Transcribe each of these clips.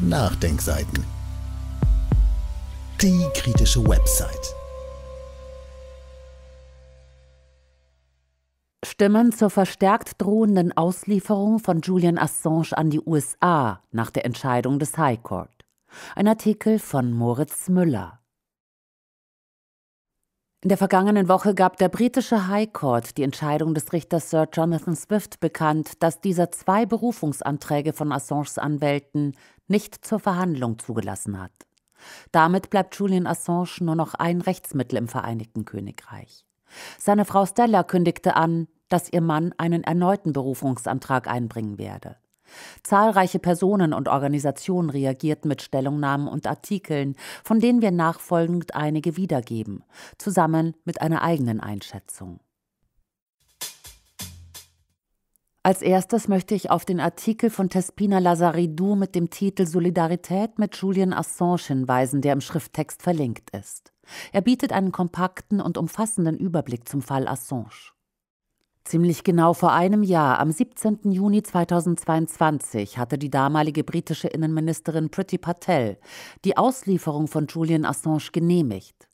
Nachdenkseiten. Die kritische Website. Stimmen zur verstärkt drohenden Auslieferung von Julian Assange an die USA nach der Entscheidung des High Court. Ein Artikel von Moritz Müller. In der vergangenen Woche gab der britische High Court die Entscheidung des Richters Sir Jonathan Swift bekannt, dass dieser zwei Berufungsanträge von Assanges Anwälten nicht zur Verhandlung zugelassen hat. Damit bleibt Julian Assange nur noch ein Rechtsmittel im Vereinigten Königreich. Seine Frau Stella kündigte an, dass ihr Mann einen erneuten Berufungsantrag einbringen werde. Zahlreiche Personen und Organisationen reagierten mit Stellungnahmen und Artikeln, von denen wir nachfolgend einige wiedergeben, zusammen mit einer eigenen Einschätzung. Als erstes möchte ich auf den Artikel von Tespina Lazaridou mit dem Titel Solidarität mit Julian Assange hinweisen, der im Schrifttext verlinkt ist. Er bietet einen kompakten und umfassenden Überblick zum Fall Assange. Ziemlich genau vor einem Jahr, am 17. Juni 2022, hatte die damalige britische Innenministerin Priti Patel die Auslieferung von Julian Assange genehmigt.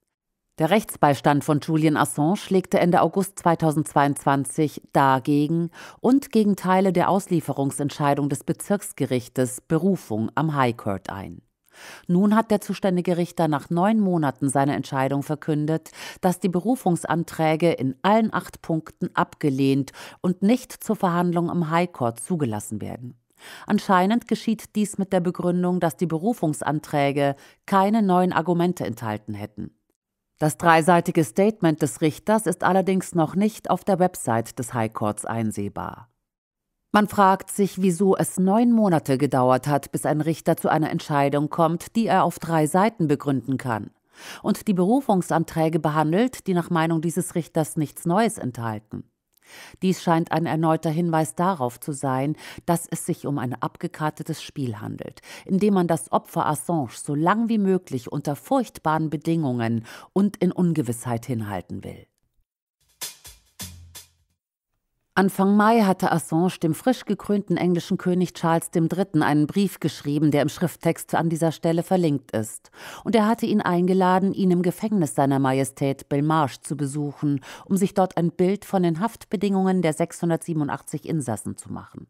Der Rechtsbeistand von Julian Assange legte Ende August 2022 dagegen und gegen Teile der Auslieferungsentscheidung des Bezirksgerichtes Berufung am High Court ein. Nun hat der zuständige Richter nach neun Monaten seine Entscheidung verkündet, dass die Berufungsanträge in allen acht Punkten abgelehnt und nicht zur Verhandlung im High Court zugelassen werden. Anscheinend geschieht dies mit der Begründung, dass die Berufungsanträge keine neuen Argumente enthalten hätten. Das dreiseitige Statement des Richters ist allerdings noch nicht auf der Website des High Courts einsehbar. Man fragt sich, wieso es neun Monate gedauert hat, bis ein Richter zu einer Entscheidung kommt, die er auf drei Seiten begründen kann. Und die Berufungsanträge behandelt, die nach Meinung dieses Richters nichts Neues enthalten. Dies scheint ein erneuter Hinweis darauf zu sein, dass es sich um ein abgekartetes Spiel handelt, in dem man das Opfer Assange so lang wie möglich unter furchtbaren Bedingungen und in Ungewissheit hinhalten will. Anfang Mai hatte Assange dem frisch gekrönten englischen König Charles III. einen Brief geschrieben, der im Schrifttext an dieser Stelle verlinkt ist. Und er hatte ihn eingeladen, ihn im Gefängnis seiner Majestät Belmarsh zu besuchen, um sich dort ein Bild von den Haftbedingungen der 687 Insassen zu machen.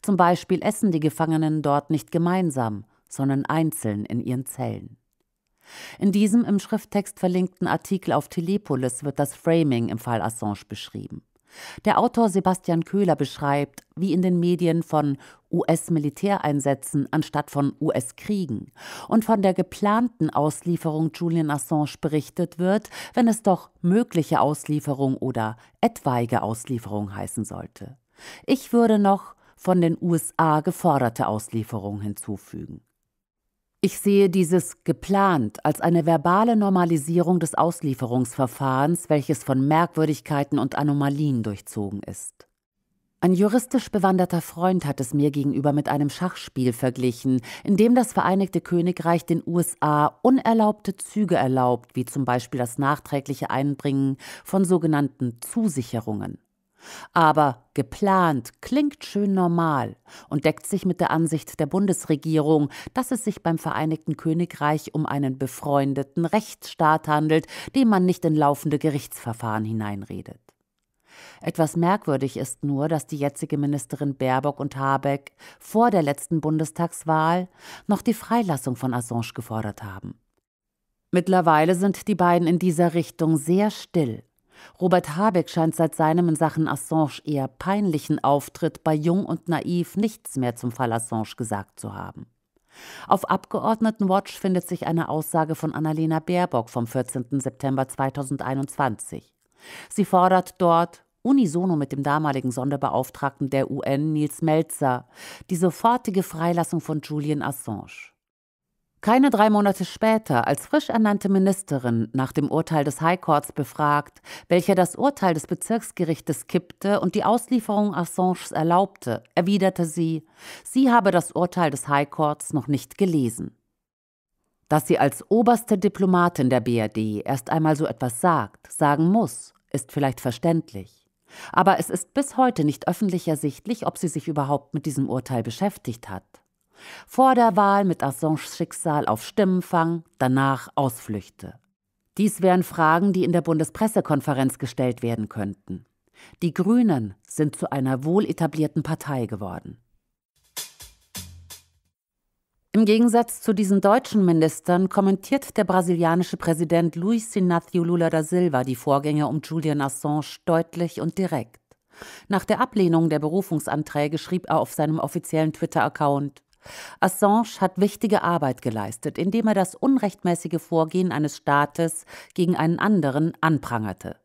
Zum Beispiel essen die Gefangenen dort nicht gemeinsam, sondern einzeln in ihren Zellen. In diesem im Schrifttext verlinkten Artikel auf Telepolis wird das Framing im Fall Assange beschrieben. Der Autor Sebastian Köhler beschreibt, wie in den Medien von US-Militäreinsätzen anstatt von US-Kriegen und von der geplanten Auslieferung Julian Assange berichtet wird, wenn es doch mögliche Auslieferung oder etwaige Auslieferung heißen sollte. Ich würde noch von den USA geforderte Auslieferung hinzufügen. Ich sehe dieses geplant als eine verbale Normalisierung des Auslieferungsverfahrens, welches von Merkwürdigkeiten und Anomalien durchzogen ist. Ein juristisch bewanderter Freund hat es mir gegenüber mit einem Schachspiel verglichen, in dem das Vereinigte Königreich den USA unerlaubte Züge erlaubt, wie zum Beispiel das nachträgliche Einbringen von sogenannten Zusicherungen. Aber geplant klingt schön normal und deckt sich mit der Ansicht der Bundesregierung, dass es sich beim Vereinigten Königreich um einen befreundeten Rechtsstaat handelt, den man nicht in laufende Gerichtsverfahren hineinredet. Etwas merkwürdig ist nur, dass die jetzige Ministerin Baerbock und Habeck vor der letzten Bundestagswahl noch die Freilassung von Assange gefordert haben. Mittlerweile sind die beiden in dieser Richtung sehr still. Robert Habeck scheint seit seinem in Sachen Assange eher peinlichen Auftritt bei Jung und Naiv nichts mehr zum Fall Assange gesagt zu haben. Auf Abgeordnetenwatch findet sich eine Aussage von Annalena Baerbock vom 14. September 2021. Sie fordert dort unisono mit dem damaligen Sonderbeauftragten der UN Nils Melzer die sofortige Freilassung von Julian Assange. Keine drei Monate später, als frisch ernannte Ministerin nach dem Urteil des High Courts befragt, welcher das Urteil des Bezirksgerichtes kippte und die Auslieferung Assanges erlaubte, erwiderte sie, sie habe das Urteil des High Courts noch nicht gelesen. Dass sie als oberste Diplomatin der BRD erst einmal so etwas sagt, sagen muss, ist vielleicht verständlich. Aber es ist bis heute nicht öffentlich ersichtlich, ob sie sich überhaupt mit diesem Urteil beschäftigt hat. Vor der Wahl mit Assanges Schicksal auf Stimmenfang, danach Ausflüchte. Dies wären Fragen, die in der Bundespressekonferenz gestellt werden könnten. Die Grünen sind zu einer wohl etablierten Partei geworden. Im Gegensatz zu diesen deutschen Ministern kommentiert der brasilianische Präsident Luiz Inácio Lula da Silva die Vorgänge um Julian Assange deutlich und direkt. Nach der Ablehnung der Berufungsanträge schrieb er auf seinem offiziellen Twitter-Account Assange hat wichtige Arbeit geleistet, indem er das unrechtmäßige Vorgehen eines Staates gegen einen anderen anprangerte.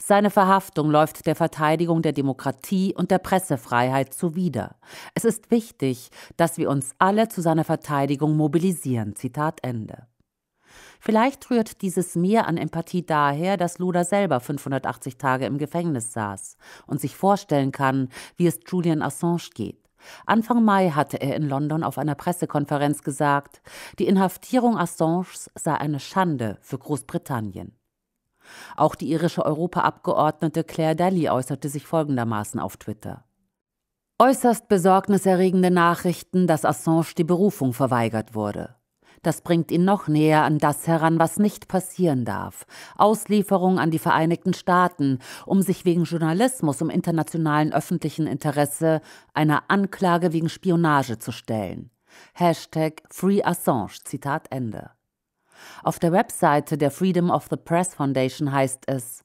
Seine Verhaftung läuft der Verteidigung der Demokratie und der Pressefreiheit zuwider. Es ist wichtig, dass wir uns alle zu seiner Verteidigung mobilisieren. Zitat Ende. Vielleicht rührt dieses Mehr an Empathie daher, dass Luder selber 580 Tage im Gefängnis saß und sich vorstellen kann, wie es Julian Assange geht. Anfang Mai hatte er in London auf einer Pressekonferenz gesagt, die Inhaftierung Assanges sei eine Schande für Großbritannien. Auch die irische Europaabgeordnete Claire Daly äußerte sich folgendermaßen auf Twitter. Äußerst besorgniserregende Nachrichten, dass Assange die Berufung verweigert wurde. Das bringt ihn noch näher an das heran, was nicht passieren darf. Auslieferung an die Vereinigten Staaten, um sich wegen Journalismus im internationalen öffentlichen Interesse einer Anklage wegen Spionage zu stellen. Hashtag Free Assange, Zitat Ende. Auf der Webseite der Freedom of the Press Foundation heißt es,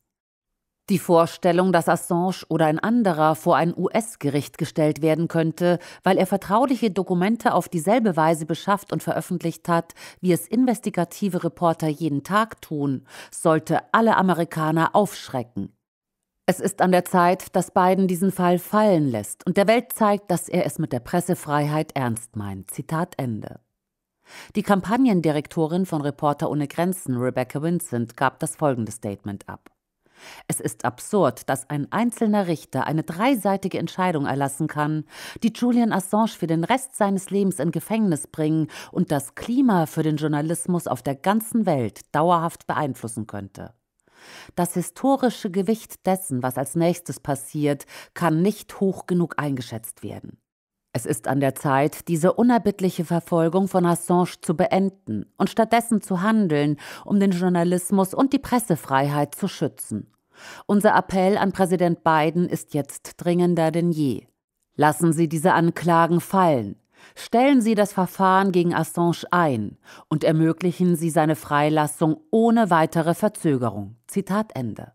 die Vorstellung, dass Assange oder ein anderer vor ein US-Gericht gestellt werden könnte, weil er vertrauliche Dokumente auf dieselbe Weise beschafft und veröffentlicht hat, wie es investigative Reporter jeden Tag tun, sollte alle Amerikaner aufschrecken. Es ist an der Zeit, dass Biden diesen Fall fallen lässt und der Welt zeigt, dass er es mit der Pressefreiheit ernst meint. Zitat Ende. Die Kampagnendirektorin von Reporter ohne Grenzen, Rebecca Vincent, gab das folgende Statement ab. Es ist absurd, dass ein einzelner Richter eine dreiseitige Entscheidung erlassen kann, die Julian Assange für den Rest seines Lebens in Gefängnis bringen und das Klima für den Journalismus auf der ganzen Welt dauerhaft beeinflussen könnte. Das historische Gewicht dessen, was als nächstes passiert, kann nicht hoch genug eingeschätzt werden. Es ist an der Zeit, diese unerbittliche Verfolgung von Assange zu beenden und stattdessen zu handeln, um den Journalismus und die Pressefreiheit zu schützen. Unser Appell an Präsident Biden ist jetzt dringender denn je. Lassen Sie diese Anklagen fallen. Stellen Sie das Verfahren gegen Assange ein und ermöglichen Sie seine Freilassung ohne weitere Verzögerung. Zitat Ende.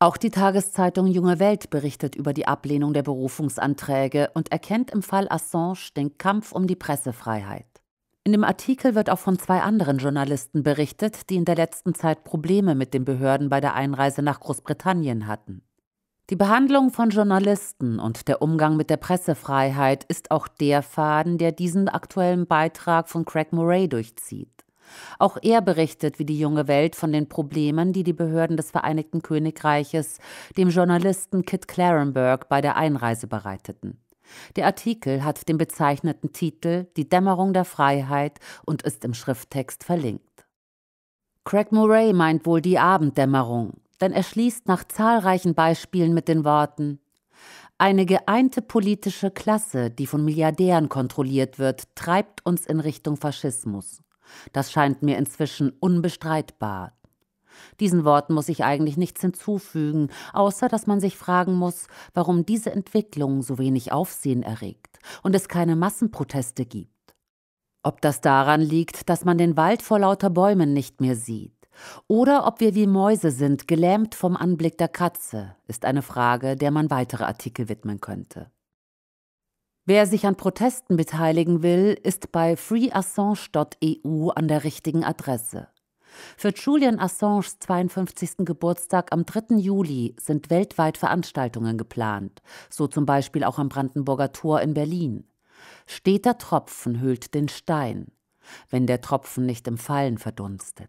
Auch die Tageszeitung Junge Welt berichtet über die Ablehnung der Berufungsanträge und erkennt im Fall Assange den Kampf um die Pressefreiheit. In dem Artikel wird auch von zwei anderen Journalisten berichtet, die in der letzten Zeit Probleme mit den Behörden bei der Einreise nach Großbritannien hatten. Die Behandlung von Journalisten und der Umgang mit der Pressefreiheit ist auch der Faden, der diesen aktuellen Beitrag von Craig Murray durchzieht. Auch er berichtet wie die junge Welt von den Problemen, die die Behörden des Vereinigten Königreiches dem Journalisten Kit Clarenberg bei der Einreise bereiteten. Der Artikel hat den bezeichneten Titel Die Dämmerung der Freiheit und ist im Schrifttext verlinkt. Craig Murray meint wohl die Abenddämmerung, denn er schließt nach zahlreichen Beispielen mit den Worten eine geeinte politische Klasse, die von Milliardären kontrolliert wird, treibt uns in Richtung Faschismus. Das scheint mir inzwischen unbestreitbar. Diesen Worten muss ich eigentlich nichts hinzufügen, außer dass man sich fragen muss, warum diese Entwicklung so wenig Aufsehen erregt und es keine Massenproteste gibt. Ob das daran liegt, dass man den Wald vor lauter Bäumen nicht mehr sieht, oder ob wir wie Mäuse sind, gelähmt vom Anblick der Katze, ist eine Frage, der man weitere Artikel widmen könnte. Wer sich an Protesten beteiligen will, ist bei freeassange.eu an der richtigen Adresse. Für Julian Assanges 52. Geburtstag am 3. Juli sind weltweit Veranstaltungen geplant, so zum Beispiel auch am Brandenburger Tor in Berlin. Steter Tropfen hüllt den Stein, wenn der Tropfen nicht im Fallen verdunstet.